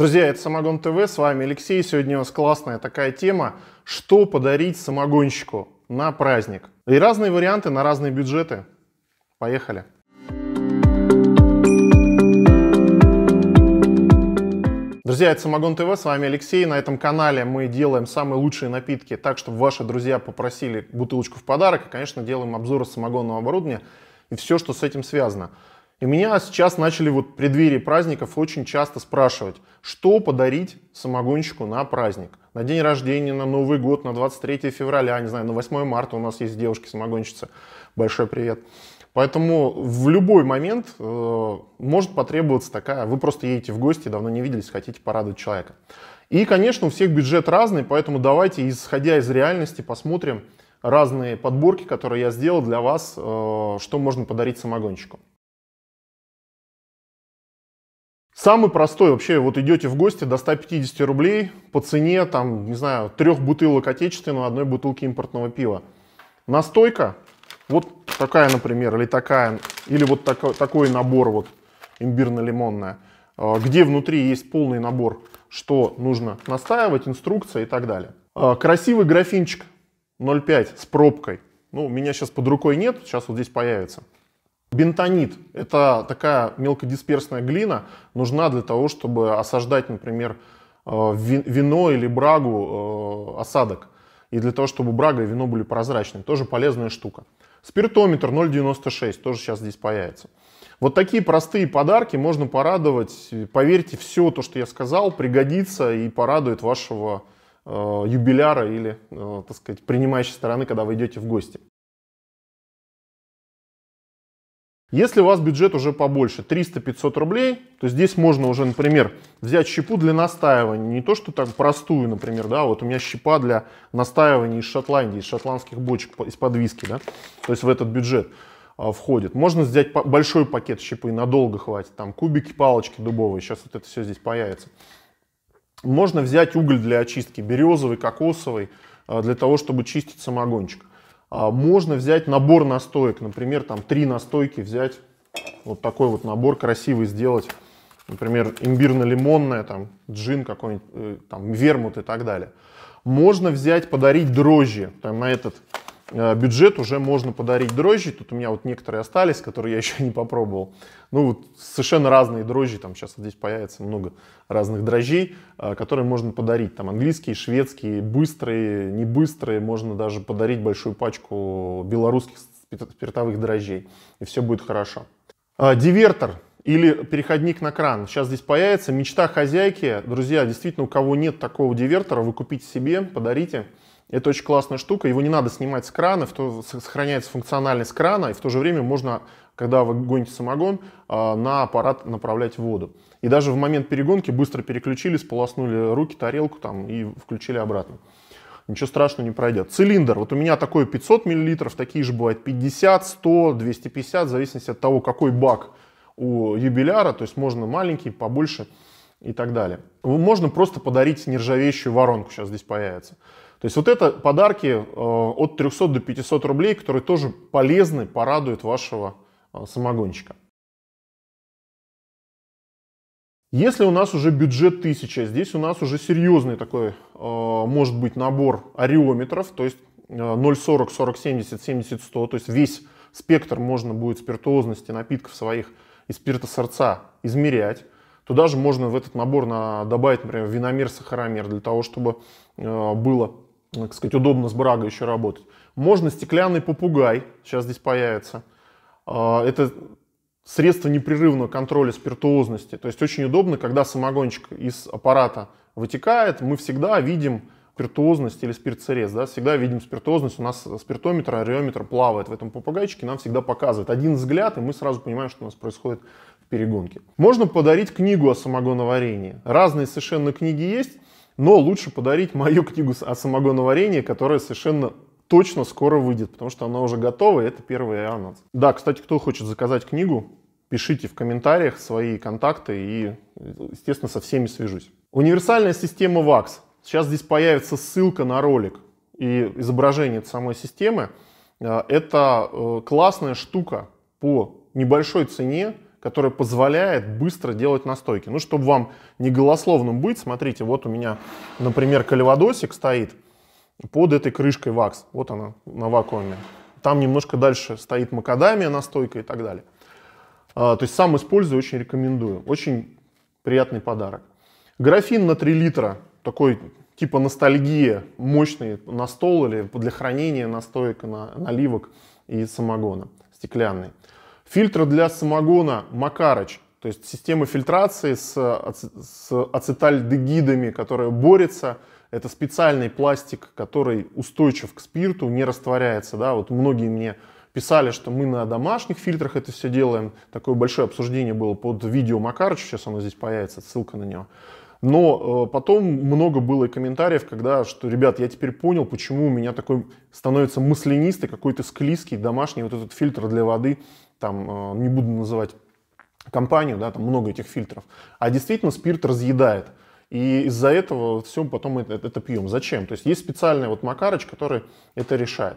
Друзья, это Самогон ТВ, с вами Алексей. Сегодня у нас классная такая тема, что подарить самогонщику на праздник. И разные варианты на разные бюджеты. Поехали. Друзья, это Самогон ТВ, с вами Алексей. На этом канале мы делаем самые лучшие напитки так, чтобы ваши друзья попросили бутылочку в подарок. И, конечно, делаем обзоры самогонного оборудования и все, что с этим связано. И меня сейчас начали вот в преддверии праздников очень часто спрашивать, что подарить самогонщику на праздник. На день рождения, на Новый год, на 23 февраля, не знаю, на 8 марта у нас есть девушки-самогонщицы. Большой привет. Поэтому в любой момент э, может потребоваться такая, вы просто едете в гости, давно не виделись, хотите порадовать человека. И, конечно, у всех бюджет разный, поэтому давайте, исходя из реальности, посмотрим разные подборки, которые я сделал для вас, э, что можно подарить самогонщику. Самый простой вообще, вот идете в гости до 150 рублей по цене, там, не знаю, трех бутылок отечественного, одной бутылки импортного пива. Настойка, вот такая, например, или такая, или вот так, такой набор вот имбирно-лимонная, а, где внутри есть полный набор, что нужно настаивать, инструкция и так далее. А, красивый графинчик 0,5 с пробкой. Ну, у меня сейчас под рукой нет, сейчас вот здесь появится. Бентонит – это такая мелкодисперсная глина, нужна для того, чтобы осаждать, например, э, вино или брагу э, осадок. И для того, чтобы брага и вино были прозрачными. Тоже полезная штука. Спиртометр 0,96 тоже сейчас здесь появится. Вот такие простые подарки можно порадовать. Поверьте, все то, что я сказал, пригодится и порадует вашего э, юбиляра или, так сказать, принимающей стороны, когда вы идете в гости. Если у вас бюджет уже побольше, 300-500 рублей, то здесь можно уже, например, взять щепу для настаивания. Не то, что так простую, например, да, вот у меня щепа для настаивания из Шотландии, из шотландских бочек, из под виски, да, то есть в этот бюджет а, входит. Можно взять большой пакет щепы, надолго хватит, там кубики, палочки дубовые, сейчас вот это все здесь появится. Можно взять уголь для очистки, березовый, кокосовый, а, для того, чтобы чистить самогончик. А можно взять набор настоек, например, там три настойки взять, вот такой вот набор красивый сделать. Например, имбирно-лимонная, там джин какой-нибудь, э, там вермут и так далее. Можно взять, подарить дрожжи, там на этот Э, бюджет уже можно подарить дрожжи. Тут у меня вот некоторые остались, которые я еще не попробовал. Ну, вот совершенно разные дрожжи. Там сейчас здесь появится много разных дрожжей, э, которые можно подарить. Там английские, шведские, быстрые, не быстрые. Можно даже подарить большую пачку белорусских спиртовых дрожжей. И все будет хорошо. Э, дивертор или переходник на кран. Сейчас здесь появится. Мечта хозяйки. Друзья, действительно, у кого нет такого дивертора, вы купите себе, подарите. Это очень классная штука, его не надо снимать с крана, в то, сохраняется функциональность крана, и в то же время можно, когда вы гоните самогон, а, на аппарат направлять воду. И даже в момент перегонки быстро переключились, полоснули руки, тарелку там и включили обратно. Ничего страшного не пройдет. Цилиндр. Вот у меня такой 500 мл, такие же бывают 50, 100, 250, в зависимости от того, какой бак у юбиляра, то есть можно маленький, побольше и так далее. Можно просто подарить нержавеющую воронку, сейчас здесь появится. То есть вот это подарки э, от 300 до 500 рублей, которые тоже полезны, порадуют вашего э, самогонщика. Если у нас уже бюджет 1000, здесь у нас уже серьезный такой, э, может быть, набор ареометров, то есть 0,40, 40, 70, 70, 100, то есть весь спектр можно будет спиртуозности напитков своих и спиртосорца измерять. Туда же можно в этот набор добавить, например, виномер, сахаромер, для того, чтобы было ну, так сказать, удобно с брагой еще работать. Можно стеклянный попугай, сейчас здесь появится. А, это средство непрерывного контроля спиртуозности. То есть очень удобно, когда самогончик из аппарата вытекает, мы всегда видим спиртуозность или спиртцерез, да, всегда видим спиртуозность, у нас спиртометр, ареометр плавает в этом попугайчике, нам всегда показывает один взгляд, и мы сразу понимаем, что у нас происходит в перегонке. Можно подарить книгу о самогоноварении. Разные совершенно книги есть, но лучше подарить мою книгу о самогоноварении, которая совершенно точно скоро выйдет, потому что она уже готова, и это первый анонс. Да, кстати, кто хочет заказать книгу, пишите в комментариях свои контакты и, естественно, со всеми свяжусь. Универсальная система VAX. Сейчас здесь появится ссылка на ролик и изображение самой системы. Э, это э, классная штука по небольшой цене, который позволяет быстро делать настойки. Ну, чтобы вам не голословным быть, смотрите, вот у меня, например, колеводосик стоит под этой крышкой вакс. Вот она на вакууме. Там немножко дальше стоит макадамия настойка и так далее. А, то есть сам использую, очень рекомендую. Очень приятный подарок. Графин на 3 литра, такой типа ностальгия, мощный на стол или для хранения настоек, на, наливок и самогона, стеклянный. Фильтр для самогона Макарыч, то есть система фильтрации с, с ацетальдегидами, которая борется. Это специальный пластик, который устойчив к спирту, не растворяется. Да? Вот многие мне писали, что мы на домашних фильтрах это все делаем. Такое большое обсуждение было под видео Макарыча, сейчас оно здесь появится, ссылка на него. Но э, потом много было и комментариев, когда, что, ребят, я теперь понял, почему у меня такой становится маслянистый, какой-то склизкий домашний вот этот фильтр для воды там, э, не буду называть компанию, да, там много этих фильтров, а действительно спирт разъедает. И из-за этого все потом это, это пьем. Зачем? То есть есть специальная вот Макарыч, который это решает.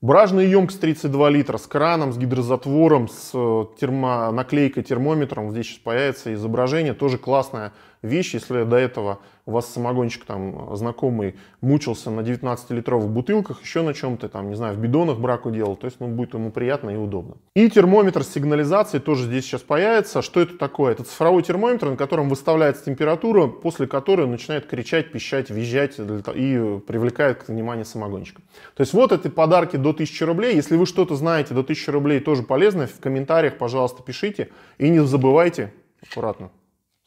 Бражная емкость 32 литра с краном, с гидрозатвором, с э, термо, наклейкой термометром. Здесь сейчас появится изображение. Тоже классная вещь, если до этого у вас самогончик там э, знакомый мучился на 19-литровых бутылках, еще на чем-то там, не знаю, в бидонах браку делал, то есть ну, будет ему приятно и удобно. И термометр с сигнализацией тоже здесь сейчас появится. Что это такое? Это цифровой термометр, на котором выставляется температура, после которой начинает кричать, пищать, визжать и привлекает к вниманию самогонщика. То есть вот эти подарки до 1000 рублей. Если вы что-то знаете до 1000 рублей, тоже полезно, в комментариях, пожалуйста, пишите. И не забывайте аккуратно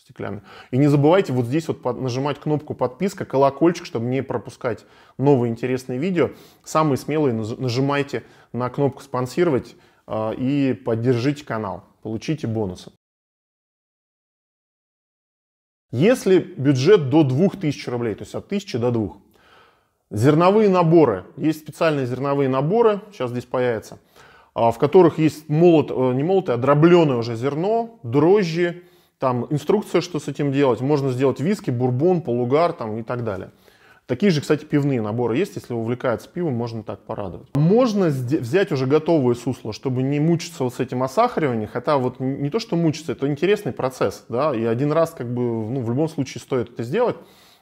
стеклянный. И не забывайте вот здесь вот нажимать кнопку подписка, колокольчик, чтобы не пропускать новые интересные видео. Самые смелые нажимайте на кнопку спонсировать а, и поддержите канал, получите бонусы. Если бюджет до 2000 рублей, то есть от 1000 до 2, зерновые наборы, есть специальные зерновые наборы, сейчас здесь появятся, а, в которых есть молот, э, не молотое, а дробленое уже зерно, дрожжи, там инструкция, что с этим делать. Можно сделать виски, бурбон, полугар там, и так далее. Такие же, кстати, пивные наборы есть. Если увлекается пивом, можно так порадовать. Можно взять уже готовое сусло, чтобы не мучиться вот с этим осахариванием. Хотя вот не то, что мучиться, это интересный процесс. Да? И один раз как бы ну, в любом случае стоит это сделать.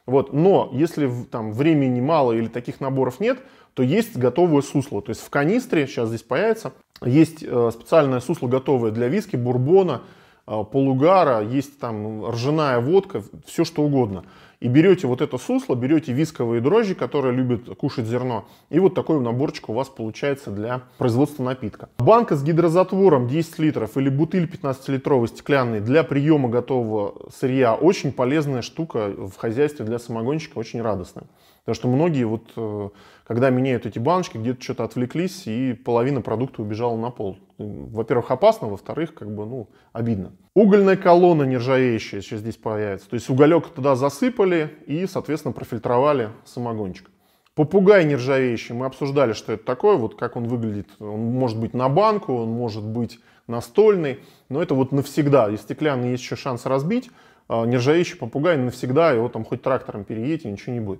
Вот. Но если там времени мало или таких наборов нет, то есть готовое сусло. То есть в канистре, сейчас здесь появится, есть э, специальное сусло готовое для виски, бурбона, а, полугара, есть там ржаная водка, все что угодно. И берете вот это сусло, берете висковые дрожжи, которые любят кушать зерно. И вот такой наборчик у вас получается для производства напитка. Банка с гидрозатвором 10 литров или бутыль 15-литровый стеклянный для приема готового сырья. Очень полезная штука в хозяйстве для самогонщика, очень радостная. Потому что многие вот, э, когда меняют эти баночки, где-то что-то отвлеклись, и половина продукта убежала на пол. Во-первых, опасно, во-вторых, как бы, ну, обидно. Угольная колонна нержавеющая сейчас здесь появится. То есть уголек туда засыпали и, соответственно, профильтровали самогончик. Попугай нержавеющий, мы обсуждали, что это такое, вот как он выглядит. Он может быть на банку, он может быть настольный, но это вот навсегда. И стеклянный есть еще шанс разбить, а нержавеющий попугай навсегда, его там хоть трактором переедете, ничего не будет.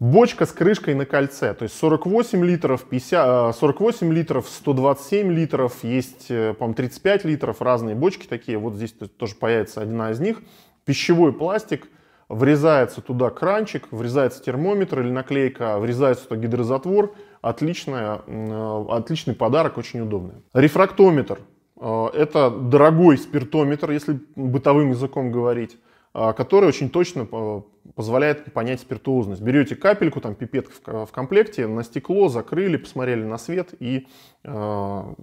Бочка с крышкой на кольце, то есть 48 литров, 50, 48 э, литров, 127 литров, есть, э, по-моему, 35 литров, разные бочки такие. Вот здесь тоже появится одна из них. Пищевой пластик, врезается туда кранчик, врезается термометр или наклейка, а врезается туда гидрозатвор. Отличная, э, отличный подарок, очень удобный. Рефрактометр. Это дорогой спиртометр, если бытовым языком говорить. А, который очень точно а, позволяет понять спиртуозность. Берете капельку, там пипет в комплекте, на стекло закрыли, посмотрели на свет и э,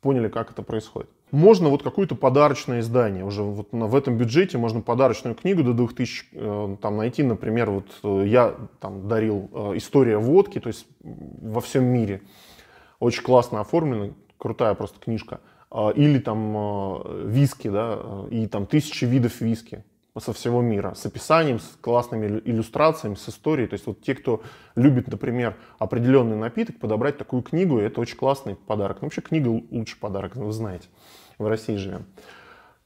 поняли, как это происходит. Можно вот какое-то подарочное издание. Уже вот на, в этом бюджете можно подарочную книгу до 2000 э, там найти. Например, вот э, я там дарил э, «История водки», то есть во всем мире. Очень классно оформлена, крутая просто книжка. Или там э, виски, да, э, и там тысячи видов виски со всего мира, с описанием, с классными иллюстрациями, с историей. То есть вот те, кто любит, например, определенный напиток, подобрать такую книгу, это очень классный подарок. Ну, вообще книга лучший подарок, вы знаете, в России живем.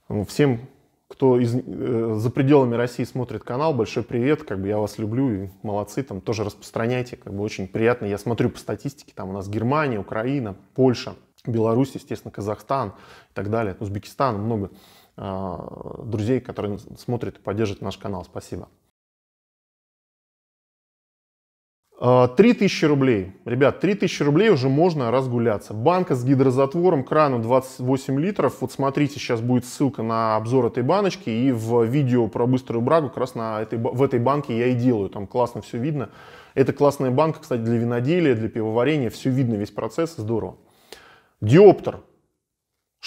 Ну, всем, кто из, э, за пределами России смотрит канал, большой привет, как бы я вас люблю и молодцы, там тоже распространяйте, как бы очень приятно. Я смотрю по статистике, там у нас Германия, Украина, Польша, Беларусь, естественно, Казахстан и так далее, Узбекистан, много а, друзей, которые смотрят и поддерживают наш канал. Спасибо. 3000 а, рублей. Ребят, 3000 рублей уже можно разгуляться. Банка с гидрозатвором, краном 28 литров. Вот смотрите, сейчас будет ссылка на обзор этой баночки. И в видео про быструю брагу как раз на этой, в этой банке я и делаю. Там классно все видно. Это классная банка, кстати, для виноделия, для пивоварения. Все видно, весь процесс, здорово. Диоптер.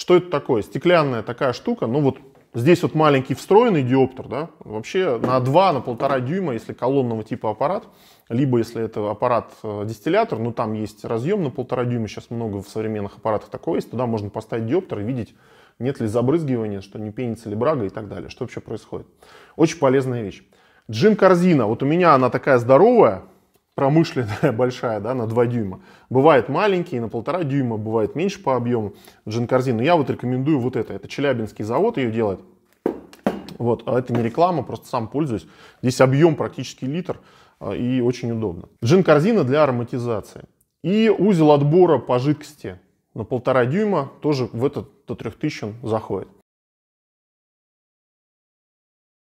Что это такое? Стеклянная такая штука, ну вот здесь вот маленький встроенный диоптер, да, вообще на 2, на 1,5 дюйма, если колонного типа аппарат, либо если это аппарат-дистиллятор, э, ну там есть разъем на 1,5 дюйма, сейчас много в современных аппаратах такого есть, туда можно поставить диоптер и видеть, нет ли забрызгивания, что не пенится ли брага и так далее, что вообще происходит. Очень полезная вещь. Джин-корзина, вот у меня она такая здоровая, промышленная большая, да, на 2 дюйма. Бывает маленькие, на полтора дюйма, бывает меньше по объему джинкорзин. Но я вот рекомендую вот это. Это Челябинский завод ее делает. Вот, а это не реклама, просто сам пользуюсь. Здесь объем практически литр а, и очень удобно. Джин-корзина для ароматизации. И узел отбора по жидкости на полтора дюйма тоже в этот до 3000 заходит.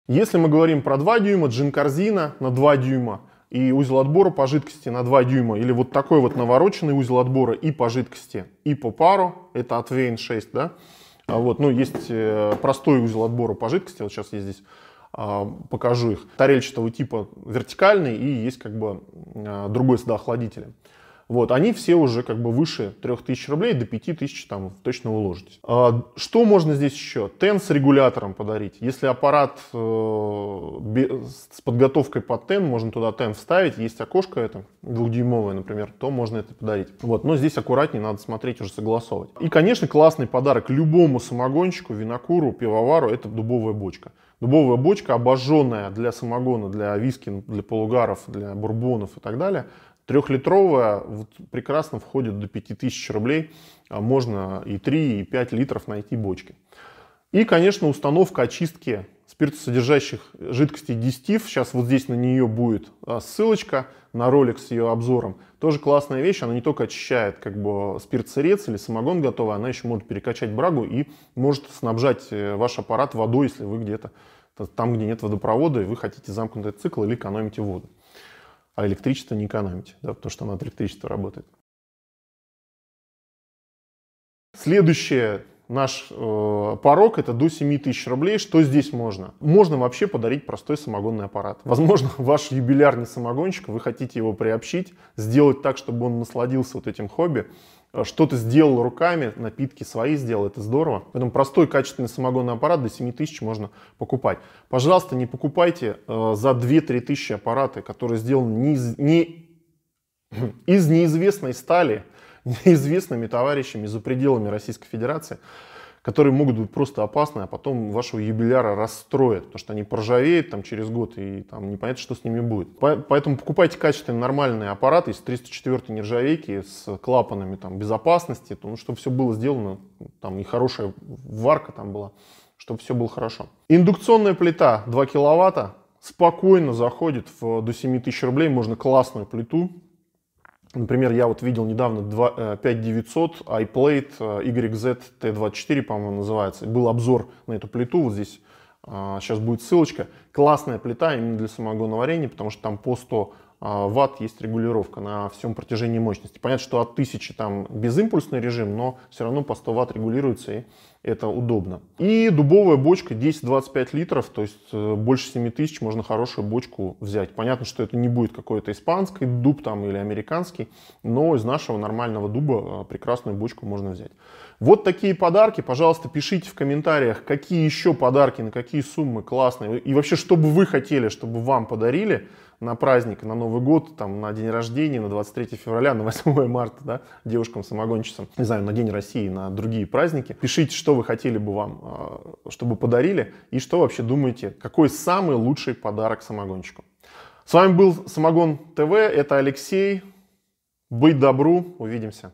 Если мы говорим про 2 дюйма, джин-корзина на 2 дюйма – и узел отбора по жидкости на 2 дюйма, или вот такой вот навороченный узел отбора и по жидкости, и по пару, это от VN6, да, а вот, ну, есть э, простой узел отбора по жидкости, вот сейчас я здесь а, покажу их, тарельчатого типа вертикальный и есть как бы а, другой с доохладителем. Вот, они все уже как бы выше 3000 рублей, до 5000 там точно уложитесь. А, что можно здесь еще? Тен с регулятором подарить. Если аппарат э, с подготовкой под тен, можно туда тен вставить, есть окошко это, двухдюймовое, например, то можно это подарить. Вот, но здесь аккуратнее, надо смотреть, уже согласовывать. И, конечно, классный подарок любому самогонщику, винокуру, пивовару – это дубовая бочка. Дубовая бочка, обожженная для самогона, для виски, для полугаров, для бурбонов и так далее, Трехлитровая вот, прекрасно входит до 5000 рублей. А можно и 3, и 5 литров найти бочки. И, конечно, установка очистки спиртосодержащих жидкостей дистив. Сейчас вот здесь на нее будет а, ссылочка на ролик с ее обзором. Тоже классная вещь, она не только очищает как бы спирт спиртсырец или самогон готовый, она еще может перекачать брагу и может снабжать э, ваш аппарат водой, если вы где-то там, где нет водопровода, и вы хотите замкнутый цикл или экономите воду а электричество не экономите, да, потому что на электричество работает. Следующее наш э, порог это до 7 тысяч рублей. Что здесь можно? Можно вообще подарить простой самогонный аппарат. Возможно, ваш юбилярный самогонщик, вы хотите его приобщить, сделать так, чтобы он насладился вот этим хобби. Э, что-то сделал руками, напитки свои сделал, это здорово. Поэтому простой качественный самогонный аппарат до 7 тысяч можно покупать. Пожалуйста, не покупайте э, за 2-3 тысячи аппараты, которые сделаны не из, не, из неизвестной стали, неизвестными товарищами за пределами Российской Федерации которые могут быть просто опасны, а потом вашего юбиляра расстроят, потому что они проржавеют там через год и там непонятно, что с ними будет. Поэтому покупайте качественные нормальные аппараты из 304 нержавейки с клапанами там безопасности, ну, чтобы все было сделано, там и хорошая варка там была, чтобы все было хорошо. Индукционная плита 2 киловатта, спокойно заходит в, до 7000 рублей, можно классную плиту Например, я вот видел недавно 5900 э, iPlate э, YZ T24, по-моему, называется. Был обзор на эту плиту, вот здесь сейчас а, будет ссылочка. Классная плита именно для самогоноварения, потому что там по 100 а, ватт есть регулировка на всем протяжении мощности. Понятно, что от 1000 там безимпульсный режим, но все равно по 100 ватт регулируется, и это удобно. И дубовая бочка 10-25 литров, то есть э, больше 7000 можно хорошую бочку взять. Понятно, что это не будет какой-то испанский дуб там или американский, но из нашего нормального дуба э, прекрасную бочку можно взять. Вот такие подарки. Пожалуйста, пишите в комментариях, какие еще подарки, на какие суммы классные. И вообще, что бы вы хотели, чтобы вам подарили на праздник, на Новый год, там, на день рождения, на 23 февраля, на 8 марта, да, девушкам-самогонщицам, не знаю, на День России, на другие праздники. Пишите, что вы хотели бы вам, а, чтобы подарили, и что вообще думаете, какой самый лучший подарок самогонщику. С вами был Самогон ТВ, это Алексей. Быть добру, увидимся.